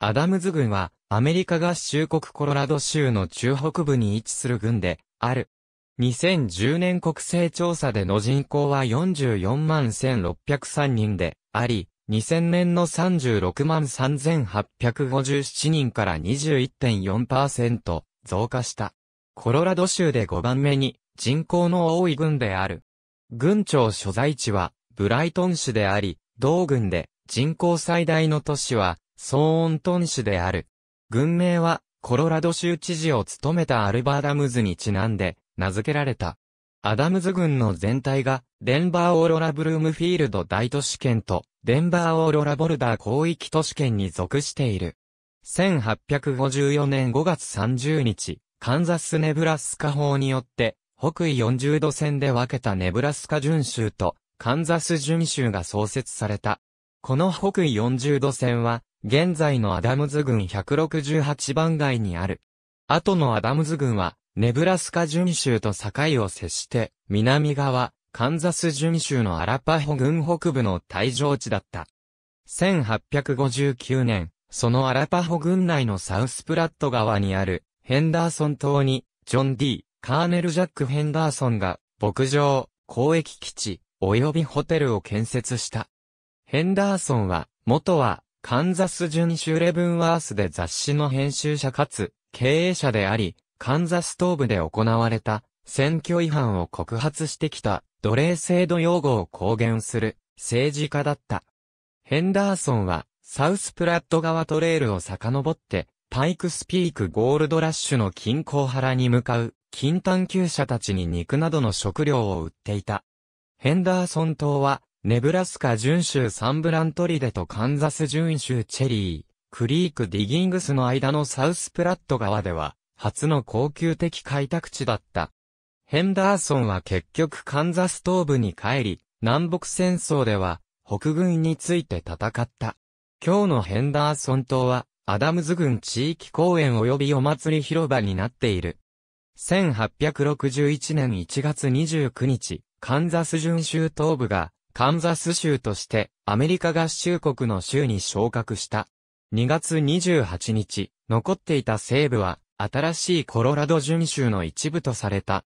アダムズ軍は、アメリカ合衆国コロラド州の中北部に位置する軍で、ある。2010年国勢調査での人口は44万1603人で、あり、2000年の36万3857人から21.4%増加した。コロラド州で5番目に人口の多い軍である。軍庁所在地はブライトン市であり、同軍で人口最大の都市はソーントン市である。軍名は、コロラド州知事を務めたアルバ・アダムズにちなんで、名付けられた。アダムズ軍の全体が、デンバーオーロラブルームフィールド大都市圏と、デンバーオーロラボルダー広域都市圏に属している。1854年5月30日、カンザス・ネブラスカ法によって、北緯40度線で分けたネブラスカ準州と、カンザス準州が創設された。この北緯40度線は、現在のアダムズ郡168番街にある。後のアダムズ郡は、ネブラスカ準州と境を接して、南側、カンザス準州のアラパホ郡北部の退場地だった。1859年、そのアラパホ郡内のサウスプラット川にある、ヘンダーソン島に、ジョン・ D、カーネル・ジャック・ヘンダーソンが、牧場、公益基地、及びホテルを建設した。ヘンダーソンは、元は、カンザスュ州レブンワースで雑誌の編集者かつ経営者であり、カンザス東部で行われた選挙違反を告発してきた奴隷制度擁護を公言する政治家だった。ヘンダーソンはサウスプラット川トレイルを遡ってパイクスピークゴールドラッシュの近郊原に向かう金探求者たちに肉などの食料を売っていた。ヘンダーソン島はネブラスカ準州サンブラントリデとカンザス準州チェリー、クリークディギングスの間のサウスプラット川では、初の恒久的開拓地だった。ヘンダーソンは結局カンザス東部に帰り、南北戦争では、北軍について戦った。今日のヘンダーソン島は、アダムズ郡地域公園及びお祭り広場になっている。1861年1月29日、カンザス準州東部が、カンザス州としてアメリカ合衆国の州に昇格した。2月28日、残っていた西部は新しいコロラド準州の一部とされた。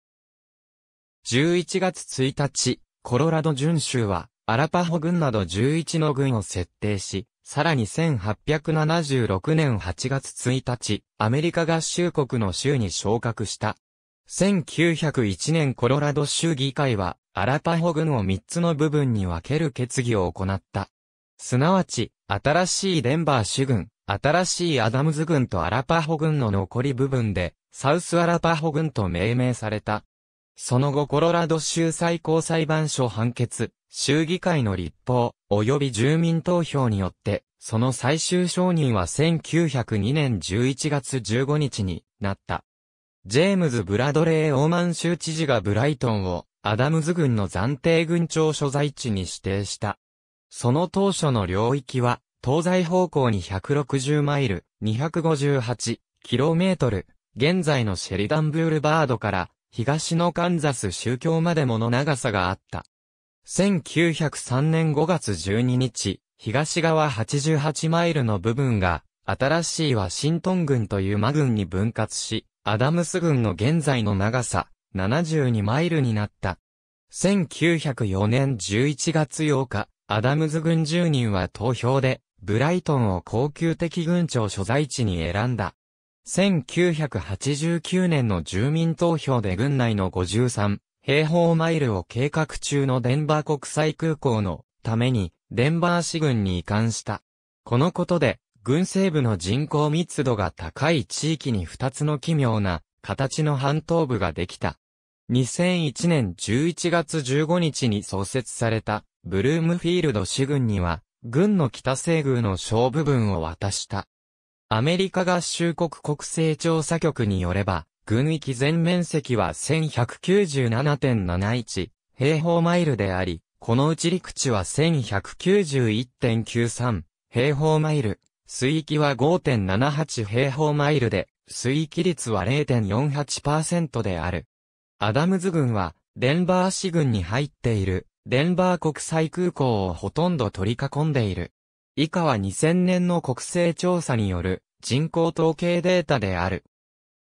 11月1日、コロラド準州はアラパホ軍など11の軍を設定し、さらに1876年8月1日、アメリカ合衆国の州に昇格した。1901年コロラド州議会はアラパホ軍を3つの部分に分ける決議を行った。すなわち、新しいデンバー主軍、新しいアダムズ軍とアラパホ軍の残り部分で、サウスアラパホ軍と命名された。その後コロラド州最高裁判所判決、州議会の立法、及び住民投票によって、その最終承認は1902年11月15日になった。ジェームズ・ブラドレー・オーマン州知事がブライトンをアダムズ軍の暫定軍庁所在地に指定した。その当初の領域は、東西方向に160マイル、258キロメートル、現在のシェリダンブールバードから東のカンザス宗教までもの長さがあった。1903年5月12日、東側88マイルの部分が、新しいワシントン軍という魔軍に分割し、アダムス軍の現在の長さ、72マイルになった。1904年11月8日、アダムズ軍住人は投票で、ブライトンを恒久的軍庁所在地に選んだ。1989年の住民投票で軍内の53平方マイルを計画中のデンバー国際空港のためにデンバー市軍に移管した。このことで軍西部の人口密度が高い地域に2つの奇妙な形の半島部ができた。2001年11月15日に創設された、ブルームフィールド市軍には、軍の北西宮の小部分を渡した。アメリカ合衆国国勢調査局によれば、軍域全面積は1197.71平方マイルであり、このうち陸地は1191.93平方マイル、水域は5.78平方マイルで、水域率は0.48%である。アダムズ軍は、デンバー市軍に入っている、デンバー国際空港をほとんど取り囲んでいる。以下は2000年の国勢調査による人口統計データである。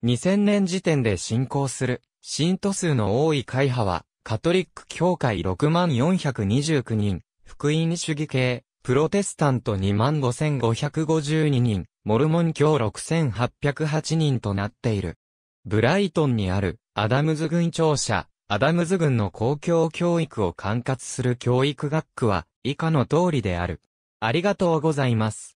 2000年時点で進行する、信徒数の多い会派は、カトリック教会6429人、福音主義系、プロテスタント25552人、モルモン教6808人となっている。ブライトンにあるアダムズ軍庁舎、アダムズ軍の公共教育を管轄する教育学区は以下の通りである。ありがとうございます。